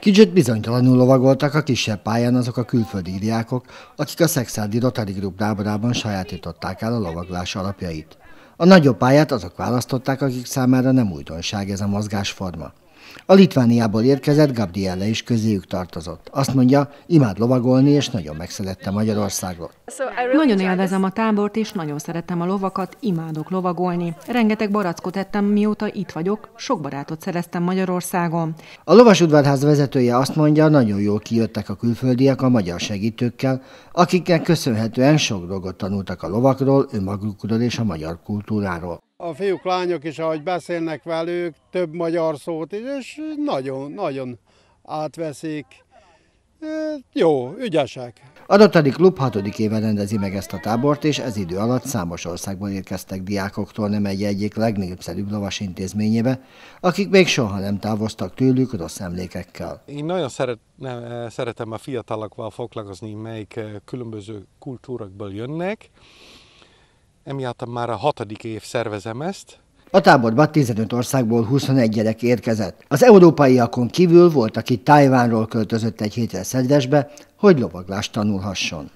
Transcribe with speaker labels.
Speaker 1: Kicsit bizonytalanul lovagoltak a kisebb pályán azok a külföldi diákok, akik a szexádi Rotary Group táborában sajátították el a lovaglás alapjait. A nagyobb pályát azok választották, akik számára nem újdonság ez a mozgásforma. A Litvániából érkezett Gabriella is közéjük tartozott. Azt mondja, imád lovagolni, és nagyon megszerette Magyarországot.
Speaker 2: Nagyon élvezem a tábort, és nagyon szeretem a lovakat, imádok lovagolni. Rengeteg barackot ettem, mióta itt vagyok, sok barátot szereztem Magyarországon.
Speaker 1: A lovasudvarház vezetője azt mondja, nagyon jól kijöttek a külföldiek a magyar segítőkkel, akiknek köszönhetően sok dolgot tanultak a lovakról, önmagukról és a magyar kultúráról
Speaker 3: a fiúk, lányok is, ahogy beszélnek velük, több magyar szót is, és nagyon, nagyon átveszik. jó, ügyesek.
Speaker 1: A Rotary Klub hatodik éve rendezi meg ezt a tábort, és ez idő alatt számos országból érkeztek diákoktól nem egy egyik legnépszerűbb lovas intézményébe, akik még soha nem távoztak tőlük rossz emlékekkel.
Speaker 4: Én nagyon szeret, nem, szeretem a fiatalokkal foglalkozni, melyik különböző kultúrakból jönnek, Emiatt már a hatodik év szervezem ezt.
Speaker 1: A táborba 15 országból 21 gyerek érkezett. Az európaiakon kívül volt, aki Tájvánról költözött egy hétre szedvesbe, hogy lovaglást tanulhasson.